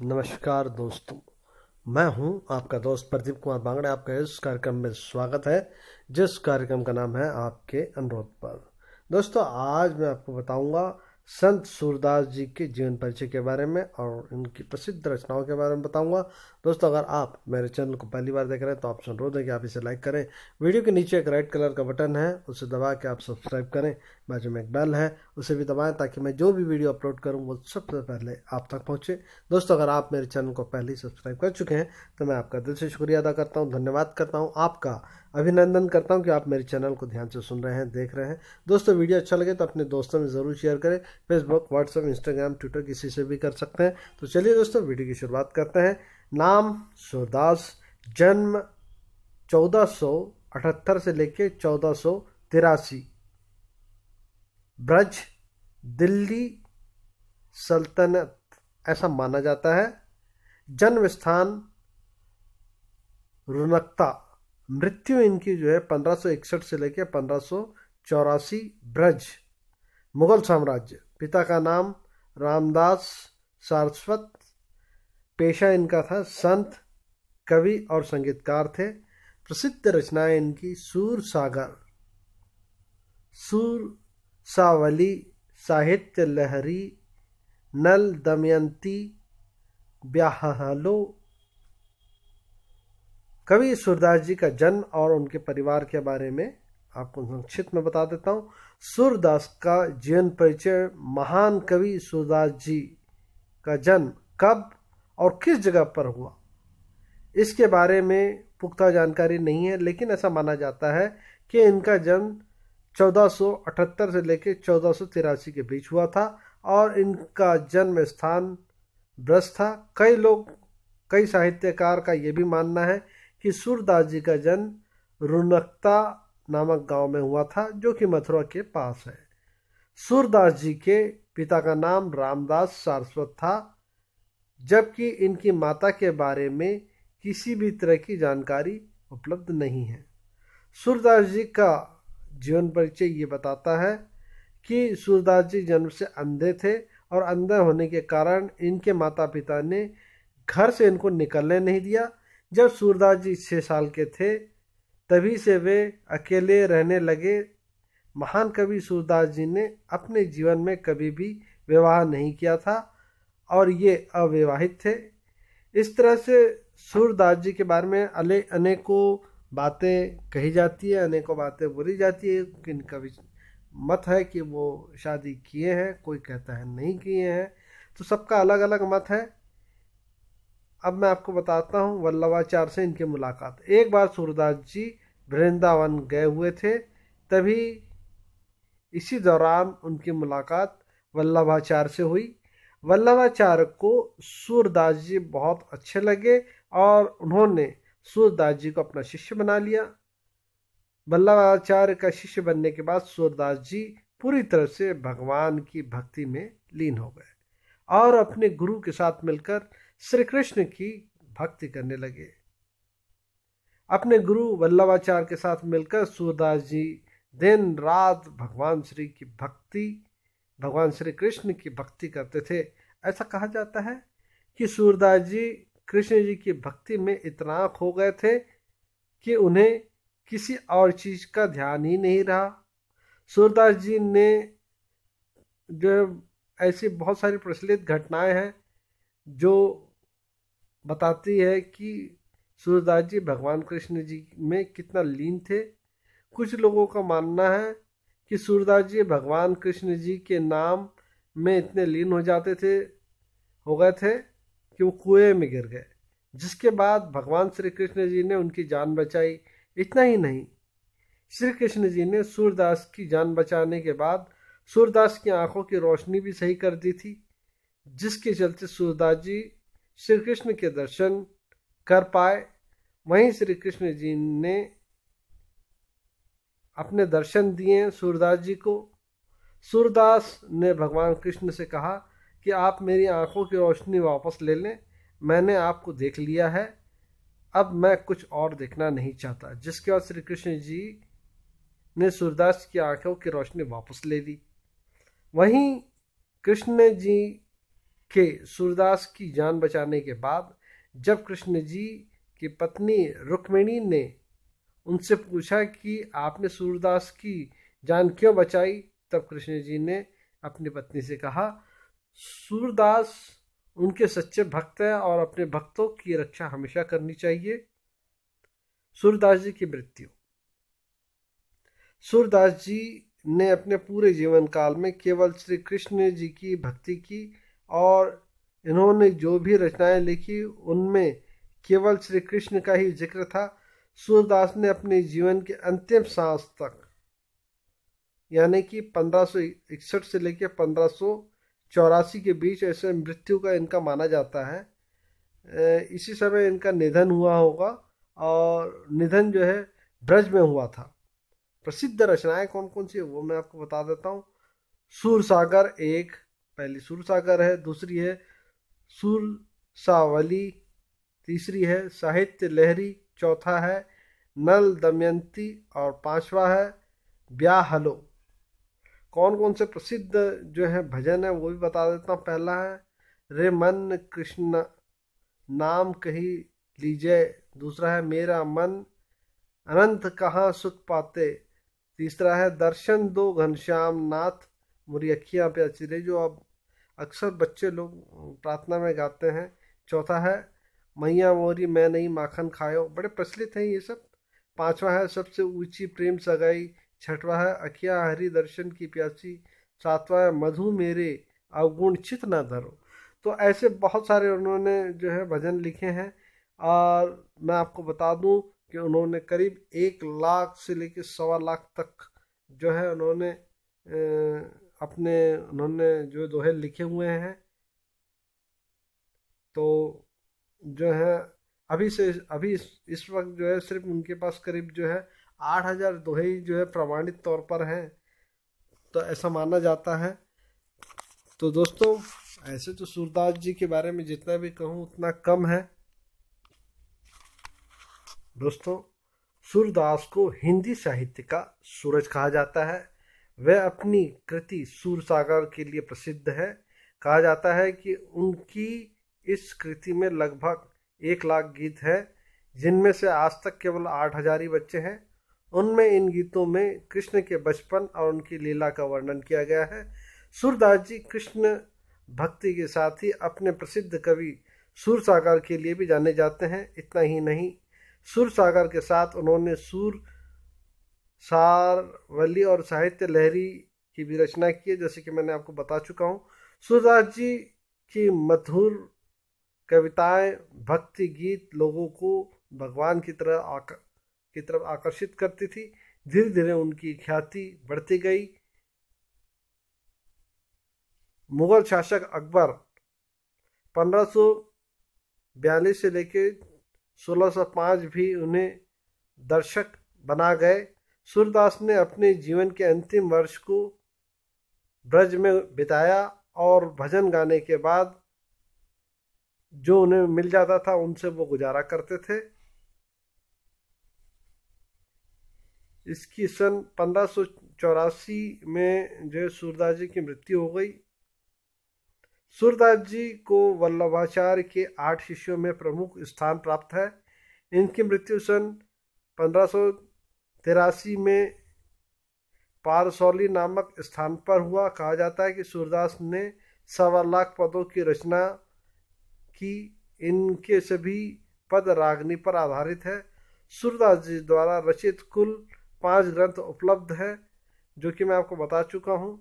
नमस्कार दोस्तों मैं हूं आपका दोस्त प्रदीप कुमार बांगड़े आपका इस कार्यक्रम में स्वागत है जिस कार्यक्रम का नाम है आपके अनुरोध पर दोस्तों आज मैं आपको बताऊंगा संत सूरदास जी के जीवन परिचय के बारे में और इनकी प्रसिद्ध रचनाओं के बारे में बताऊंगा दोस्तों अगर आप मेरे चैनल को पहली बार देख रहे हैं तो आपसे अनुरोध है कि आप इसे लाइक करें वीडियो के नीचे एक रेड कलर का बटन है उसे दबा के आप सब्सक्राइब करें बाजू में एक बेल है उसे भी दबाएं ताकि मैं जो भी वीडियो अपलोड करूँ वो सबसे पहले आप तक पहुँचे दोस्तों अगर आप मेरे चैनल को पहले ही सब्सक्राइब कर चुके हैं तो मैं आपका दिल से शुक्रिया अदा करता हूँ धन्यवाद करता हूँ आपका अभिनंदन करता हूँ कि आप मेरे चैनल को ध्यान से सुन रहे हैं देख रहे हैं दोस्तों वीडियो अच्छा लगे तो अपने दोस्तों में ज़रूर शेयर करें फेसबुक व्हाट्सअप इंस्टाग्राम ट्विटर किसी से भी कर सकते हैं तो चलिए दोस्तों वीडियो की शुरुआत करते हैं नाम सुरदास जन्म चौदह से लेकर चौदह ब्रज दिल्ली सल्तनत ऐसा माना जाता है जन्म स्थान रुनकता मृत्यु इनकी जो है पंद्रह से लेकर पंद्रह ब्रज मुगल साम्राज्य पिता का नाम रामदास सारस्वत पेशा इनका था संत कवि और संगीतकार थे प्रसिद्ध रचनाएं इनकी सूर सागर सूर सावली साहित्य लहरी नल दमयंती ब्याहलो कवि सूरदास जी का जन्म और उनके परिवार के बारे में आपको संक्षिप्त में बता देता हूँ सूरदास का जीवन परिचय महान कवि सूरदास जी का जन्म कब और किस जगह पर हुआ इसके बारे में पुख्ता जानकारी नहीं है लेकिन ऐसा माना जाता है कि इनका जन्म 1478 से लेकर चौदह के बीच हुआ था और इनका जन्म स्थान ब्रज था कई लोग कई साहित्यकार का ये भी मानना है कि सूरदास जी का जन्म रुनकता नामक गांव में हुआ था जो कि मथुरा के पास है सूरदास जी के पिता का नाम रामदास सारस्वत था जबकि इनकी माता के बारे में किसी भी तरह की जानकारी उपलब्ध नहीं है सूरदास जी का जीवन परिचय ये बताता है कि सूरदास जी जन्म से अंधे थे और अंधे होने के कारण इनके माता पिता ने घर से इनको निकलने नहीं दिया जब सूरदास जी छः साल के थे तभी से वे अकेले रहने लगे महान कवि सूरदास जी ने अपने जीवन में कभी भी विवाह नहीं किया था और ये अविवाहित थे इस तरह से सूरदास जी के बारे में अले अनेकों बातें कही जाती है अनेकों बातें बोली जाती है कि इनका मत है कि वो शादी किए हैं कोई कहता है नहीं किए हैं तो सबका अलग अलग मत है अब मैं आपको बताता हूँ वल्लभाचार्य से इनकी मुलाकात एक बार सूरदास जी वृंदावन गए हुए थे तभी इसी दौरान उनकी मुलाकात वल्लभाचार्य से हुई वल्लभाचार्य को सूरदास जी बहुत अच्छे लगे और उन्होंने सूरदास जी को अपना शिष्य बना लिया वल्लभाचार्य का शिष्य बनने के बाद सूरदास जी पूरी तरह से भगवान की भक्ति में लीन हो गए और अपने गुरु के साथ मिलकर श्री कृष्ण की भक्ति करने लगे अपने गुरु वल्लभाचार्य के साथ मिलकर सूरदास जी दिन रात भगवान श्री की भक्ति भगवान श्री कृष्ण की भक्ति करते थे ऐसा कहा जाता है कि सूरदास जी कृष्ण जी की भक्ति में इतना खो गए थे कि उन्हें किसी और चीज़ का ध्यान ही नहीं रहा सूरदास जी ने जो ऐसी बहुत सारी प्रचलित घटनाएं हैं जो बताती है कि सूरदास जी भगवान कृष्ण जी में कितना लीन थे कुछ लोगों का मानना है कि सूरदास जी भगवान कृष्ण जी के नाम में इतने लीन हो जाते थे हो गए थे कि वो कुएं में गिर गए जिसके बाद भगवान श्री कृष्ण जी ने उनकी जान बचाई इतना ही नहीं श्री कृष्ण जी ने सूरदास की जान बचाने के बाद सूरदास की आंखों की रोशनी भी सही कर दी थी जिसके चलते सूरदास जी श्री कृष्ण के दर्शन कर पाए वहीं श्री कृष्ण जी ने अपने दर्शन दिए सूरदास जी को सूरदास ने भगवान कृष्ण से कहा कि आप मेरी आंखों की रोशनी वापस ले लें मैंने आपको देख लिया है अब मैं कुछ और देखना नहीं चाहता जिसके बाद श्री कृष्ण जी ने सूरदास की आंखों की रोशनी वापस ले ली वहीं कृष्ण जी के सूरदास की जान बचाने के बाद जब कृष्ण जी की पत्नी रुक्मिणी ने उनसे पूछा कि आपने सूरदास की जान क्यों बचाई तब कृष्ण जी ने अपनी पत्नी से कहा सूरदास उनके सच्चे भक्त हैं और अपने भक्तों की रक्षा हमेशा करनी चाहिए सूरदास जी की मृत्यु सूरदास जी ने अपने पूरे जीवन काल में केवल श्री कृष्ण जी की भक्ति की और इन्होंने जो भी रचनाएं लिखी उनमें केवल श्री कृष्ण का ही जिक्र था सूरदास ने अपने जीवन के अंतिम सांस तक यानी कि 1561 से लेकर पंद्रह के बीच ऐसे मृत्यु का इनका माना जाता है इसी समय इनका निधन हुआ होगा और निधन जो है ब्रज में हुआ था प्रसिद्ध रचनाएं कौन कौन सी है वो मैं आपको बता देता हूँ सूर सागर एक पहली सुरसागर है दूसरी है सुर सावली तीसरी है साहित्य लहरी चौथा है नल दमयंती और पांचवा है ब्याहलो कौन कौन से प्रसिद्ध जो है भजन है वो भी बता देता हूँ पहला है रे मन कृष्ण नाम कही लीजिए दूसरा है मेरा मन अनंत कहाँ सुख पाते तीसरा है दर्शन दो घनश्याम नाथ मुरियखी यहाँ पे अच्छी रही जो अब अक्सर बच्चे लोग प्रार्थना में गाते हैं चौथा है मैया मोरी मैं नहीं माखन खायो बड़े प्रचलित हैं ये सब पांचवा है सबसे ऊंची प्रेम सगाई छठवा है अखिया हरि दर्शन की प्यासी सातवा है मधु मेरे अवगुण चित ना धरो तो ऐसे बहुत सारे उन्होंने जो है भजन लिखे हैं और मैं आपको बता दूं कि उन्होंने करीब एक लाख से लेकर सवा लाख तक जो है उन्होंने अपने उन्होंने जो दोहे लिखे हुए हैं तो जो है अभी से अभी इस, वक्त जो है सिर्फ उनके पास करीब जो है आठ हजार दोहे ही जो है प्रमाणित तौर पर हैं तो ऐसा माना जाता है तो दोस्तों ऐसे तो सूरदास जी के बारे में जितना भी कहूँ उतना कम है दोस्तों सूरदास को हिंदी साहित्य का सूरज कहा जाता है वह अपनी कृति सूरसागर के लिए प्रसिद्ध है कहा जाता है कि उनकी इस कृति में लगभग एक लाख गीत है जिनमें से आज तक केवल आठ हजार ही बच्चे हैं उनमें इन गीतों में कृष्ण के बचपन और उनकी लीला का वर्णन किया गया है सूरदास जी कृष्ण भक्ति के साथ ही अपने प्रसिद्ध कवि सागर के लिए भी जाने जाते हैं इतना ही नहीं सागर के साथ उन्होंने सूर सार वली और साहित्य लहरी की भी रचना की है जैसे कि मैंने आपको बता चुका हूँ सूरदास जी की मधुर कविताएं भक्ति गीत लोगों को भगवान की तरह आकर, की तरफ आकर्षित करती थी धीरे धीरे उनकी ख्याति बढ़ती गई मुगल शासक अकबर 1542 से लेकर 1605 भी उन्हें दर्शक बना गए सूरदास ने अपने जीवन के अंतिम वर्ष को ब्रज में बिताया और भजन गाने के बाद जो उन्हें मिल जाता था उनसे वो गुजारा करते थे इसकी सन पंद्रह में जो सूरदास जी की मृत्यु हो गई सूरदास जी को वल्लभाचार्य के आठ शिष्यों में प्रमुख स्थान प्राप्त है इनकी मृत्यु सन पंद्रह तिरासी में पारसौली नामक स्थान पर हुआ कहा जाता है कि सूरदास ने सवा लाख पदों की रचना की इनके सभी पद रागनी पर आधारित है सूरदास जी द्वारा रचित कुल पांच ग्रंथ उपलब्ध है जो कि मैं आपको बता चुका हूँ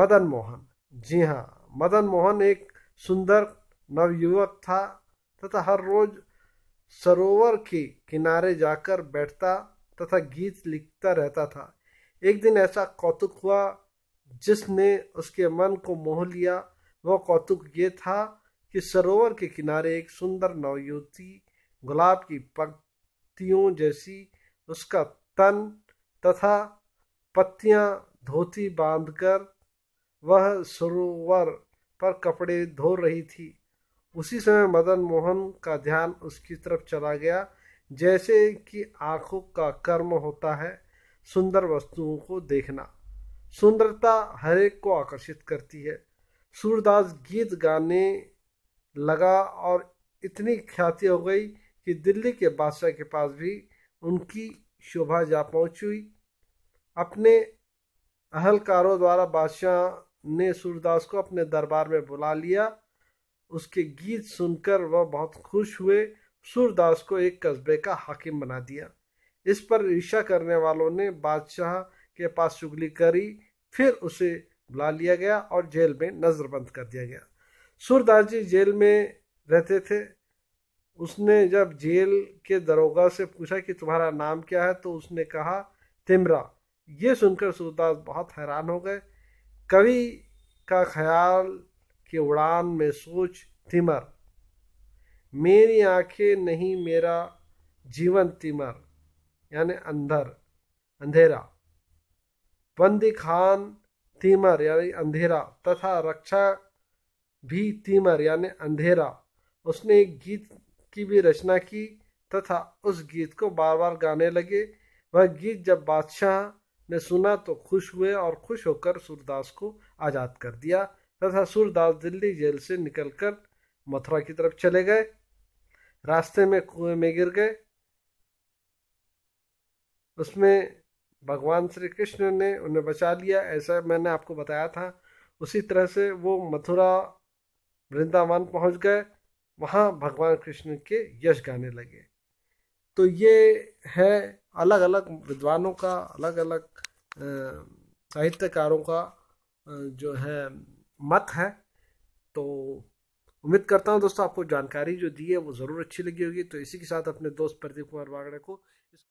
मदन मोहन जी हाँ मदन मोहन एक सुंदर नवयुवक था तथा हर रोज सरोवर के किनारे जाकर बैठता तथा गीत लिखता रहता था एक दिन ऐसा कौतुक हुआ जिसने उसके मन को मोह लिया वह कौतुक ये था कि सरोवर के किनारे एक सुंदर नवयुवती गुलाब की पत्तियों जैसी उसका तन तथा पत्तियां धोती बांधकर वह सरोवर पर कपड़े धो रही थी उसी समय मदन मोहन का ध्यान उसकी तरफ चला गया जैसे कि आँखों का कर्म होता है सुंदर वस्तुओं को देखना सुंदरता हरेक को आकर्षित करती है सूरदास गीत गाने लगा और इतनी ख्याति हो गई कि दिल्ली के बादशाह के पास भी उनकी शोभा जा पहुंची अपने अहलकारों द्वारा बादशाह ने सूरदास को अपने दरबार में बुला लिया उसके गीत सुनकर वह बहुत खुश हुए सूरदास को एक कस्बे का हाकिम बना दिया इस पर ईर्षा करने वालों ने बादशाह के पास चुगली करी फिर उसे बुला लिया गया और जेल में नजरबंद कर दिया गया सूरदास जी जेल में रहते थे उसने जब जेल के दरोगा से पूछा कि तुम्हारा नाम क्या है तो उसने कहा तिमरा ये सुनकर सूरदास बहुत हैरान हो गए कवि का ख्याल कि उड़ान में सोच तिमर मेरी आंखें नहीं मेरा जीवन तिमर यानि अंधर अंधेरा बंदी खान तीमर यानी अंधेरा तथा रक्षा भी तीमर यानि अंधेरा उसने एक गीत की भी रचना की तथा उस गीत को बार बार गाने लगे वह गीत जब बादशाह ने सुना तो खुश हुए और खुश होकर सूरदास को आज़ाद कर दिया तथा सूरदास दिल्ली जेल से निकलकर मथुरा की तरफ चले गए रास्ते में कुएं में गिर गए उसमें भगवान श्री कृष्ण ने उन्हें बचा लिया ऐसा मैंने आपको बताया था उसी तरह से वो मथुरा वृंदावन पहुंच गए वहाँ भगवान कृष्ण के यश गाने लगे तो ये है अलग अलग विद्वानों का अलग अलग साहित्यकारों का जो है मत है तो उम्मीद करता हूँ दोस्तों आपको जानकारी जो दी है वो ज़रूर अच्छी लगी होगी तो इसी के साथ अपने दोस्त प्रदीप कुमार वागड़े को